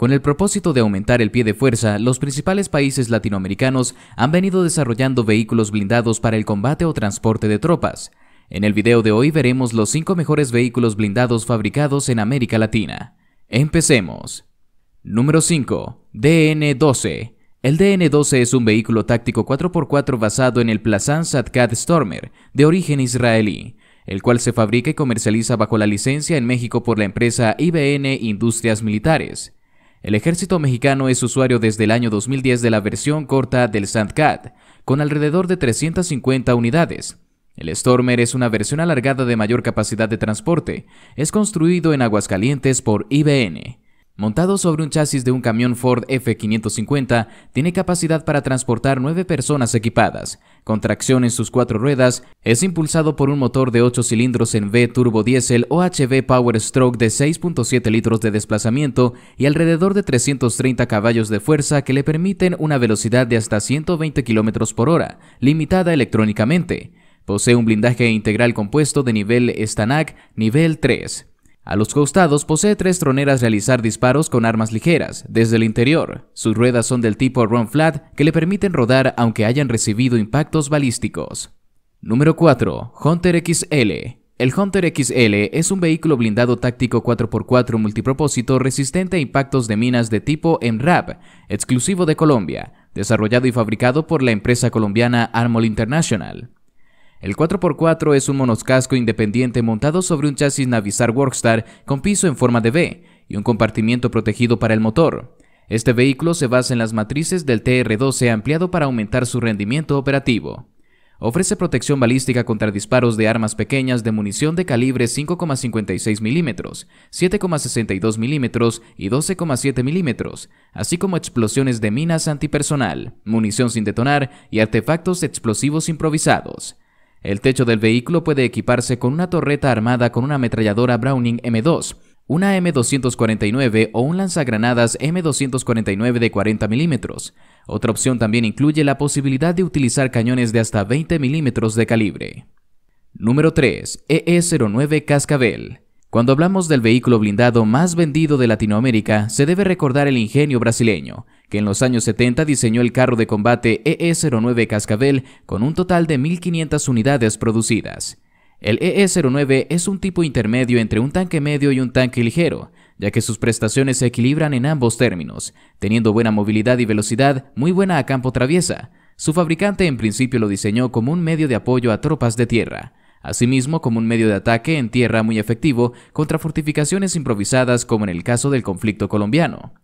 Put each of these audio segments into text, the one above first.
Con el propósito de aumentar el pie de fuerza, los principales países latinoamericanos han venido desarrollando vehículos blindados para el combate o transporte de tropas. En el video de hoy veremos los 5 mejores vehículos blindados fabricados en América Latina. Empecemos. Número 5. DN-12. El DN-12 es un vehículo táctico 4x4 basado en el Plazan Satcat Stormer, de origen israelí, el cual se fabrica y comercializa bajo la licencia en México por la empresa IBN Industrias Militares. El ejército mexicano es usuario desde el año 2010 de la versión corta del SandCat, con alrededor de 350 unidades. El Stormer es una versión alargada de mayor capacidad de transporte. Es construido en Aguascalientes por IBN. Montado sobre un chasis de un camión Ford F550, tiene capacidad para transportar nueve personas equipadas. Con tracción en sus cuatro ruedas, es impulsado por un motor de 8 cilindros en V turbo diésel o HV Power Stroke de 6.7 litros de desplazamiento y alrededor de 330 caballos de fuerza que le permiten una velocidad de hasta 120 km por hora, limitada electrónicamente. Posee un blindaje integral compuesto de nivel STANAG nivel 3. A los costados posee tres troneras realizar disparos con armas ligeras, desde el interior. Sus ruedas son del tipo run flat que le permiten rodar aunque hayan recibido impactos balísticos. Número 4. Hunter XL. El Hunter XL es un vehículo blindado táctico 4x4 multipropósito resistente a impactos de minas de tipo MRAP, exclusivo de Colombia, desarrollado y fabricado por la empresa colombiana Armol International. El 4x4 es un monoscasco independiente montado sobre un chasis Navistar Workstar con piso en forma de V y un compartimiento protegido para el motor. Este vehículo se basa en las matrices del TR-12 ampliado para aumentar su rendimiento operativo. Ofrece protección balística contra disparos de armas pequeñas de munición de calibre 5,56 mm, 7,62 mm y 12,7 mm, así como explosiones de minas antipersonal, munición sin detonar y artefactos explosivos improvisados. El techo del vehículo puede equiparse con una torreta armada con una ametralladora Browning M2, una M249 o un lanzagranadas M249 de 40 milímetros. Otra opción también incluye la posibilidad de utilizar cañones de hasta 20 milímetros de calibre. Número 3. EE-09 Cascabel. Cuando hablamos del vehículo blindado más vendido de Latinoamérica, se debe recordar el ingenio brasileño, que en los años 70 diseñó el carro de combate EE-09 Cascabel con un total de 1.500 unidades producidas. El EE-09 es un tipo intermedio entre un tanque medio y un tanque ligero, ya que sus prestaciones se equilibran en ambos términos, teniendo buena movilidad y velocidad, muy buena a campo traviesa. Su fabricante en principio lo diseñó como un medio de apoyo a tropas de tierra, asimismo como un medio de ataque en tierra muy efectivo contra fortificaciones improvisadas como en el caso del conflicto colombiano.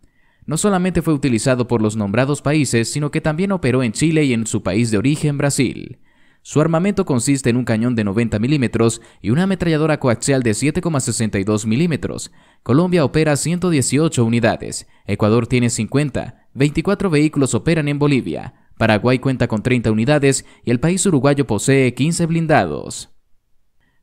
No solamente fue utilizado por los nombrados países, sino que también operó en Chile y en su país de origen, Brasil. Su armamento consiste en un cañón de 90 milímetros y una ametralladora coaxial de 7,62 milímetros. Colombia opera 118 unidades, Ecuador tiene 50, 24 vehículos operan en Bolivia, Paraguay cuenta con 30 unidades y el país uruguayo posee 15 blindados.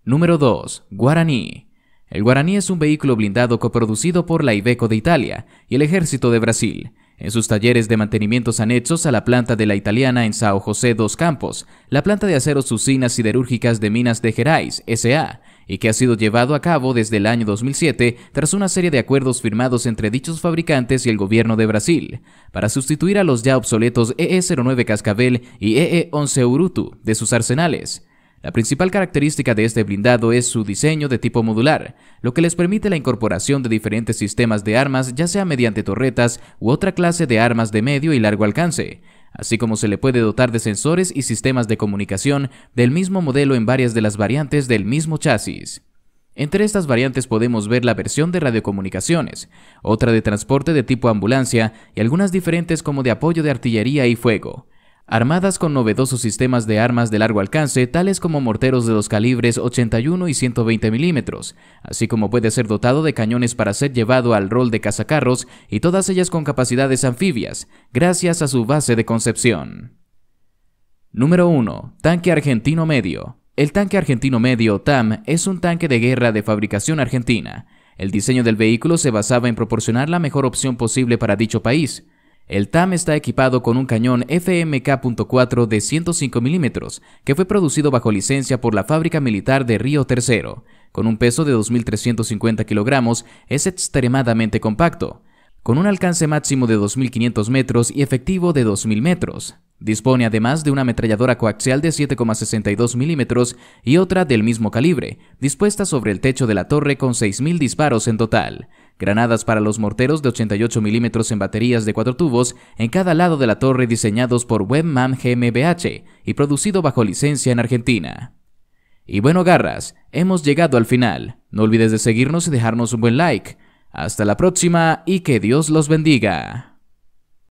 Número 2. Guaraní. El Guaraní es un vehículo blindado coproducido por la Iveco de Italia y el Ejército de Brasil. En sus talleres de mantenimientos anexos a la planta de la italiana en São José dos Campos, la planta de aceros usinas siderúrgicas de Minas de Gerais, SA, y que ha sido llevado a cabo desde el año 2007 tras una serie de acuerdos firmados entre dichos fabricantes y el gobierno de Brasil, para sustituir a los ya obsoletos EE09 Cascabel y EE11 Urutu de sus arsenales. La principal característica de este blindado es su diseño de tipo modular, lo que les permite la incorporación de diferentes sistemas de armas ya sea mediante torretas u otra clase de armas de medio y largo alcance, así como se le puede dotar de sensores y sistemas de comunicación del mismo modelo en varias de las variantes del mismo chasis. Entre estas variantes podemos ver la versión de radiocomunicaciones, otra de transporte de tipo ambulancia y algunas diferentes como de apoyo de artillería y fuego armadas con novedosos sistemas de armas de largo alcance, tales como morteros de los calibres 81 y 120 milímetros, así como puede ser dotado de cañones para ser llevado al rol de cazacarros y todas ellas con capacidades anfibias, gracias a su base de concepción. Número 1. Tanque Argentino Medio. El tanque argentino medio, TAM, es un tanque de guerra de fabricación argentina. El diseño del vehículo se basaba en proporcionar la mejor opción posible para dicho país, el TAM está equipado con un cañón FMK.4 de 105 milímetros, que fue producido bajo licencia por la fábrica militar de Río Tercero. Con un peso de 2.350 kilogramos, es extremadamente compacto, con un alcance máximo de 2.500 metros y efectivo de 2.000 metros. Dispone además de una ametralladora coaxial de 7,62 milímetros y otra del mismo calibre, dispuesta sobre el techo de la torre con 6.000 disparos en total. Granadas para los morteros de 88 milímetros en baterías de cuatro tubos en cada lado de la torre diseñados por Webman GmbH y producido bajo licencia en Argentina. Y bueno, garras, hemos llegado al final. No olvides de seguirnos y dejarnos un buen like. Hasta la próxima y que Dios los bendiga.